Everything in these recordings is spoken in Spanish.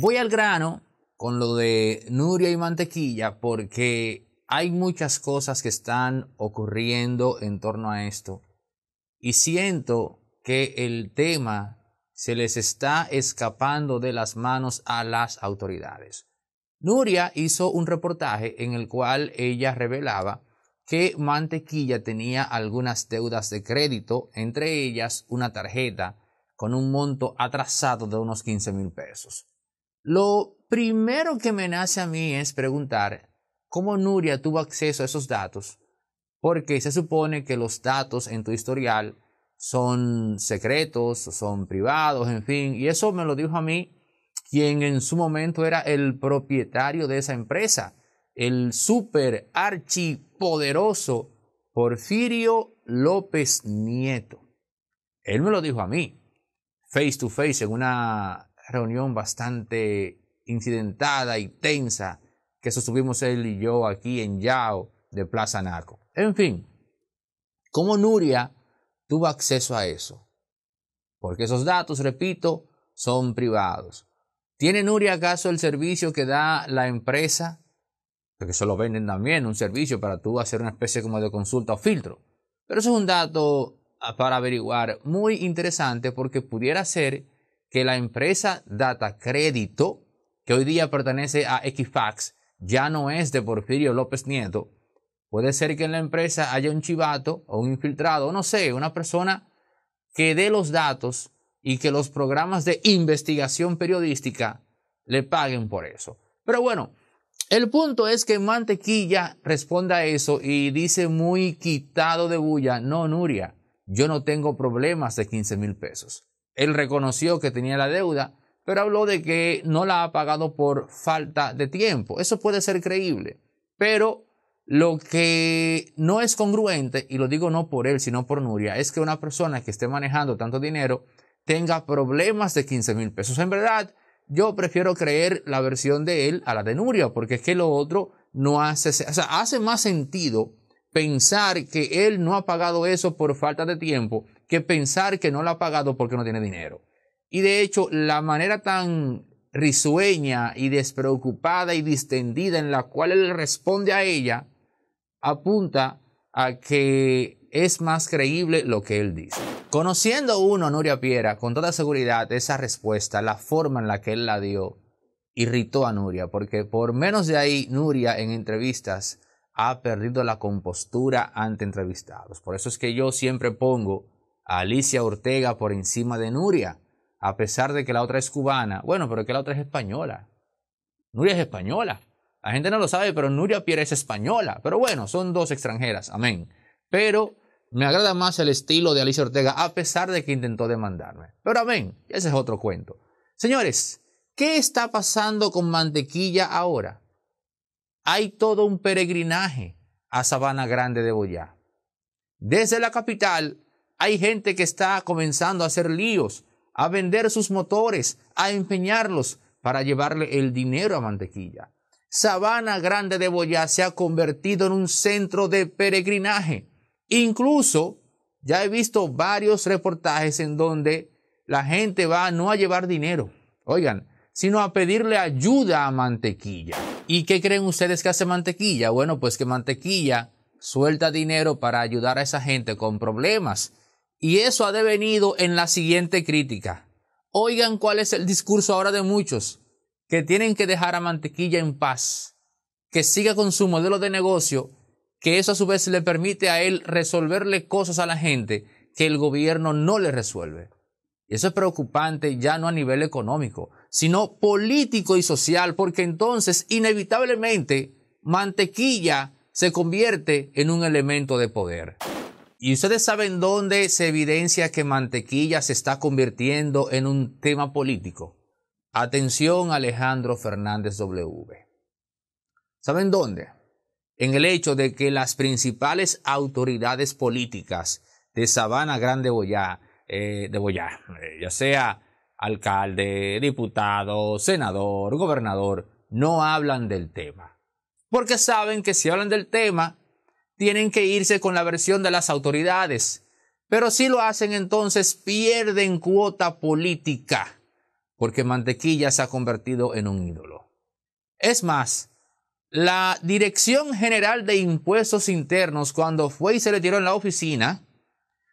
Voy al grano con lo de Nuria y Mantequilla porque hay muchas cosas que están ocurriendo en torno a esto y siento que el tema se les está escapando de las manos a las autoridades. Nuria hizo un reportaje en el cual ella revelaba que Mantequilla tenía algunas deudas de crédito, entre ellas una tarjeta con un monto atrasado de unos 15 mil pesos. Lo primero que me nace a mí es preguntar cómo Nuria tuvo acceso a esos datos, porque se supone que los datos en tu historial son secretos, son privados, en fin, y eso me lo dijo a mí quien en su momento era el propietario de esa empresa, el super archipoderoso Porfirio López Nieto. Él me lo dijo a mí, face to face, en una reunión bastante incidentada y tensa que sostuvimos él y yo aquí en Yao de Plaza Narco. En fin, ¿cómo Nuria tuvo acceso a eso? Porque esos datos, repito, son privados. ¿Tiene Nuria acaso el servicio que da la empresa? Porque eso lo venden también, un servicio para tú hacer una especie como de consulta o filtro. Pero eso es un dato para averiguar muy interesante porque pudiera ser que la empresa Data Crédito, que hoy día pertenece a Equifax, ya no es de Porfirio López Nieto. Puede ser que en la empresa haya un chivato o un infiltrado, no sé, una persona que dé los datos y que los programas de investigación periodística le paguen por eso. Pero bueno, el punto es que Mantequilla responda a eso y dice muy quitado de bulla, no, Nuria, yo no tengo problemas de 15 mil pesos. Él reconoció que tenía la deuda, pero habló de que no la ha pagado por falta de tiempo. Eso puede ser creíble, pero lo que no es congruente, y lo digo no por él, sino por Nuria, es que una persona que esté manejando tanto dinero tenga problemas de 15 mil pesos. En verdad, yo prefiero creer la versión de él a la de Nuria, porque es que lo otro no hace, o sea, hace más sentido pensar que él no ha pagado eso por falta de tiempo que pensar que no lo ha pagado porque no tiene dinero. Y de hecho, la manera tan risueña y despreocupada y distendida en la cual él responde a ella apunta a que es más creíble lo que él dice. Conociendo uno a Nuria Piera, con toda seguridad, esa respuesta, la forma en la que él la dio, irritó a Nuria, porque por menos de ahí Nuria en entrevistas ha perdido la compostura ante entrevistados. Por eso es que yo siempre pongo Alicia Ortega por encima de Nuria, a pesar de que la otra es cubana. Bueno, pero que la otra es española. Nuria es española. La gente no lo sabe, pero Nuria Piera es española. Pero bueno, son dos extranjeras, amén. Pero me agrada más el estilo de Alicia Ortega, a pesar de que intentó demandarme. Pero amén, ese es otro cuento. Señores, ¿qué está pasando con mantequilla ahora? Hay todo un peregrinaje a Sabana Grande de Boyá. Desde la capital hay gente que está comenzando a hacer líos, a vender sus motores, a empeñarlos para llevarle el dinero a mantequilla. Sabana Grande de Boyá se ha convertido en un centro de peregrinaje. Incluso ya he visto varios reportajes en donde la gente va no a llevar dinero, oigan, sino a pedirle ayuda a mantequilla. ¿Y qué creen ustedes que hace mantequilla? Bueno, pues que mantequilla suelta dinero para ayudar a esa gente con problemas y eso ha devenido en la siguiente crítica. Oigan cuál es el discurso ahora de muchos, que tienen que dejar a Mantequilla en paz, que siga con su modelo de negocio, que eso a su vez le permite a él resolverle cosas a la gente que el gobierno no le resuelve. Y eso es preocupante ya no a nivel económico, sino político y social, porque entonces inevitablemente mantequilla se convierte en un elemento de poder. Y ustedes saben dónde se evidencia que mantequilla se está convirtiendo en un tema político. Atención Alejandro Fernández W. ¿Saben dónde? En el hecho de que las principales autoridades políticas de Sabana Grande Boyá, eh, de Boyá, eh, ya sea alcalde, diputado, senador, gobernador, no hablan del tema. Porque saben que si hablan del tema, tienen que irse con la versión de las autoridades. Pero si lo hacen entonces pierden cuota política, porque Mantequilla se ha convertido en un ídolo. Es más, la Dirección General de Impuestos Internos, cuando fue y se tiró en la oficina,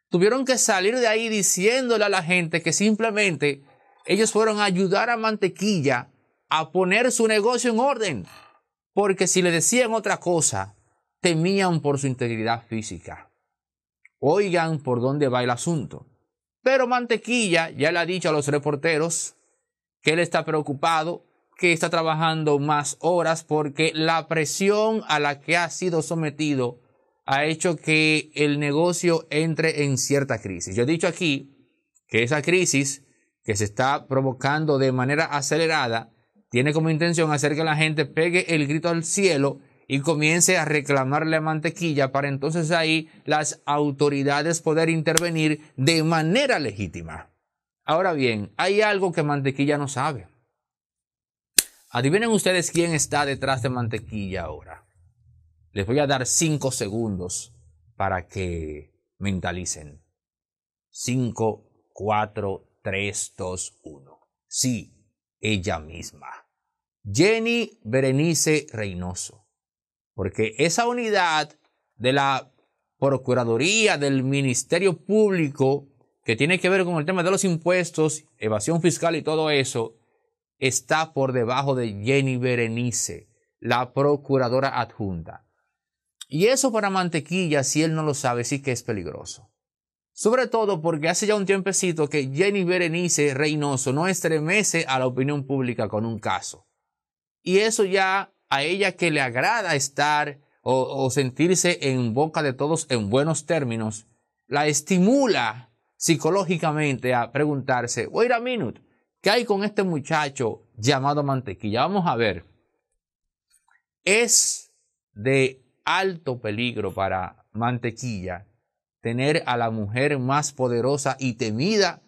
tuvieron que salir de ahí diciéndole a la gente que simplemente ellos fueron a ayudar a Mantequilla a poner su negocio en orden. Porque si le decían otra cosa, temían por su integridad física. Oigan por dónde va el asunto. Pero Mantequilla ya le ha dicho a los reporteros que él está preocupado, que está trabajando más horas porque la presión a la que ha sido sometido ha hecho que el negocio entre en cierta crisis. Yo he dicho aquí que esa crisis que se está provocando de manera acelerada tiene como intención hacer que la gente pegue el grito al cielo y comience a reclamarle mantequilla para entonces ahí las autoridades poder intervenir de manera legítima. Ahora bien, hay algo que mantequilla no sabe. Adivinen ustedes quién está detrás de mantequilla ahora. Les voy a dar cinco segundos para que mentalicen. Cinco, cuatro, tres, dos, uno. Sí, ella misma. Jenny Berenice Reynoso porque esa unidad de la Procuraduría del Ministerio Público, que tiene que ver con el tema de los impuestos, evasión fiscal y todo eso, está por debajo de Jenny Berenice, la procuradora adjunta. Y eso para Mantequilla, si él no lo sabe, sí que es peligroso. Sobre todo porque hace ya un tiempecito que Jenny Berenice Reynoso no estremece a la opinión pública con un caso. Y eso ya a ella que le agrada estar o, sentirse en boca de todos en buenos términos, la estimula psicológicamente a preguntarse, wait a minute, ¿qué hay con este muchacho llamado mantequilla? Vamos a ver. Es de alto peligro para mantequilla tener a la mujer más poderosa y temida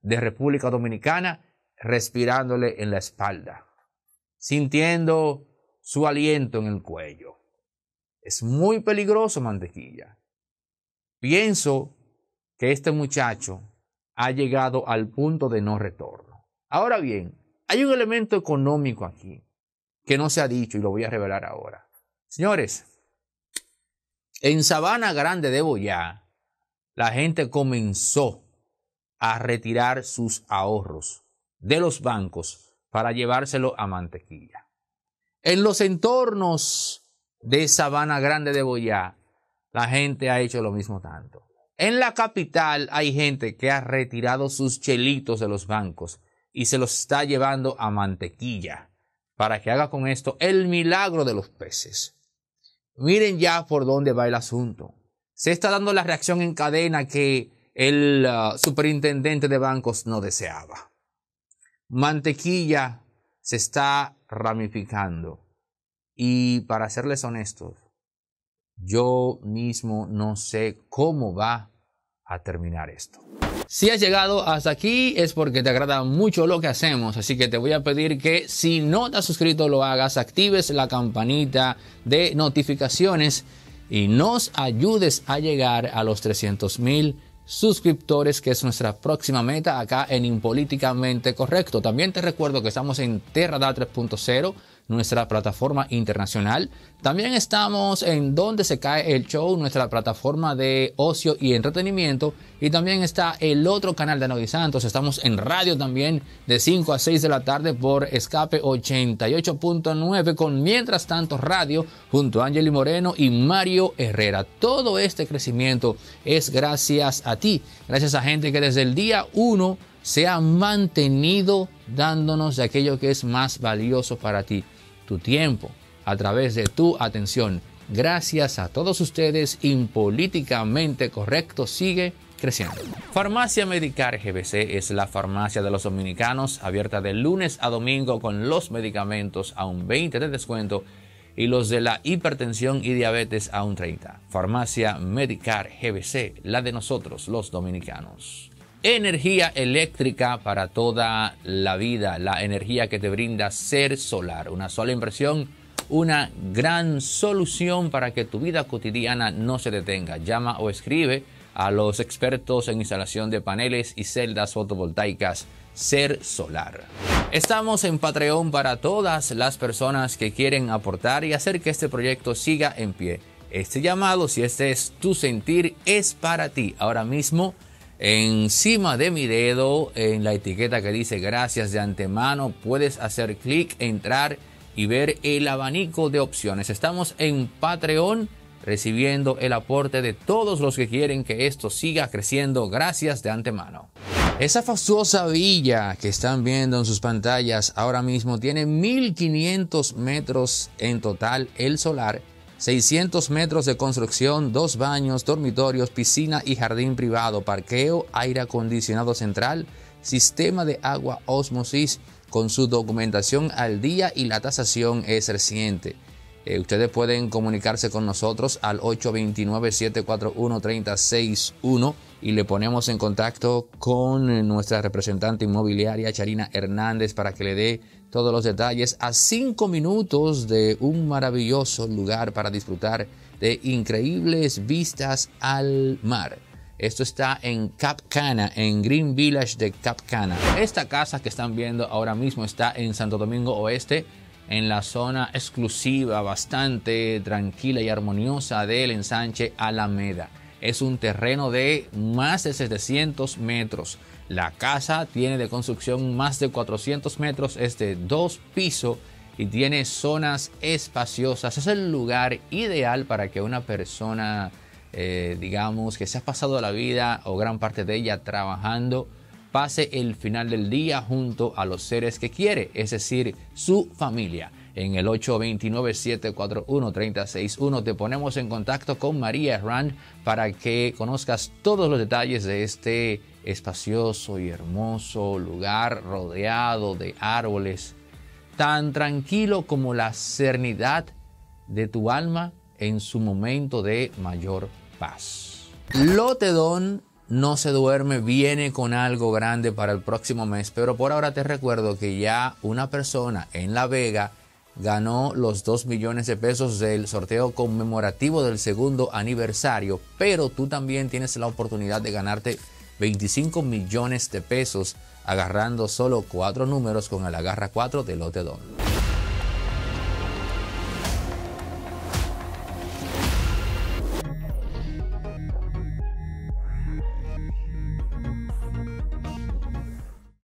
de República Dominicana respirándole en la espalda, sintiendo su aliento en el cuello. Es muy peligroso, mantequilla. Pienso que este muchacho ha llegado al punto de no retorno. Ahora bien, hay un elemento económico aquí que no se ha dicho y lo voy a revelar ahora. Señores, en Sabana Grande de Boyá, la gente comenzó a retirar sus ahorros de los bancos para llevárselo a mantequilla en los entornos de Sabana Grande de Boyá, la gente ha hecho lo mismo tanto. En la capital hay gente que ha retirado sus chelitos de los bancos y se los está llevando a mantequilla para que haga con esto el milagro de los peces. Miren ya por dónde va el asunto. Se está dando la reacción en cadena que el uh, superintendente de bancos no deseaba. Mantequilla se está ramificando y para serles honestos, yo mismo no sé cómo va a terminar esto. Si has llegado hasta aquí es porque te agrada mucho lo que hacemos, así que te voy a pedir que si no te has suscrito lo hagas, actives la campanita de notificaciones y nos ayudes a llegar a los 300 mil suscriptores, que es nuestra próxima meta acá en Impolíticamente Correcto. También te recuerdo que estamos en Terrada 3.0 nuestra plataforma internacional. También estamos en Donde se cae el show, nuestra plataforma de ocio y entretenimiento. Y también está el otro canal de Anodi Santos. Estamos en radio también de 5 a 6 de la tarde por Escape 88.9 con Mientras tanto Radio junto a Angeli Moreno y Mario Herrera. Todo este crecimiento es gracias a ti, gracias a gente que desde el día 1 se ha mantenido dándonos de aquello que es más valioso para ti tu tiempo, a través de tu atención. Gracias a todos ustedes, Impolíticamente Correcto sigue creciendo. Farmacia Medicar GBC es la farmacia de los dominicanos, abierta de lunes a domingo con los medicamentos a un 20 de descuento y los de la hipertensión y diabetes a un 30. Farmacia Medicar GBC, la de nosotros los dominicanos energía eléctrica para toda la vida, la energía que te brinda Ser Solar. Una sola impresión, una gran solución para que tu vida cotidiana no se detenga. Llama o escribe a los expertos en instalación de paneles y celdas fotovoltaicas Ser Solar. Estamos en Patreon para todas las personas que quieren aportar y hacer que este proyecto siga en pie. Este llamado, si este es tu sentir, es para ti. Ahora mismo Encima de mi dedo, en la etiqueta que dice gracias de antemano, puedes hacer clic, entrar y ver el abanico de opciones. Estamos en Patreon recibiendo el aporte de todos los que quieren que esto siga creciendo. Gracias de antemano. Esa fastuosa villa que están viendo en sus pantallas ahora mismo tiene 1500 metros en total el solar 600 metros de construcción, dos baños, dormitorios, piscina y jardín privado, parqueo, aire acondicionado central, sistema de agua osmosis con su documentación al día y la tasación es reciente. Eh, ustedes pueden comunicarse con nosotros al 829 741 361 y le ponemos en contacto con nuestra representante inmobiliaria Charina Hernández para que le dé todos los detalles a 5 minutos de un maravilloso lugar para disfrutar de increíbles vistas al mar. Esto está en Cap Cana, en Green Village de Cap Cana. Esta casa que están viendo ahora mismo está en Santo Domingo Oeste, en la zona exclusiva, bastante tranquila y armoniosa del ensanche Alameda. Es un terreno de más de 700 metros la casa tiene de construcción más de 400 metros, es de dos pisos y tiene zonas espaciosas. Es el lugar ideal para que una persona, eh, digamos, que se ha pasado la vida o gran parte de ella trabajando, pase el final del día junto a los seres que quiere, es decir, su familia en el 829 741 361 Te ponemos en contacto con María Rand para que conozcas todos los detalles de este espacioso y hermoso lugar rodeado de árboles, tan tranquilo como la serenidad de tu alma en su momento de mayor paz. Lotedón no se duerme, viene con algo grande para el próximo mes, pero por ahora te recuerdo que ya una persona en La Vega ganó los 2 millones de pesos del sorteo conmemorativo del segundo aniversario, pero tú también tienes la oportunidad de ganarte 25 millones de pesos agarrando solo cuatro números con el agarra 4 de lote Don.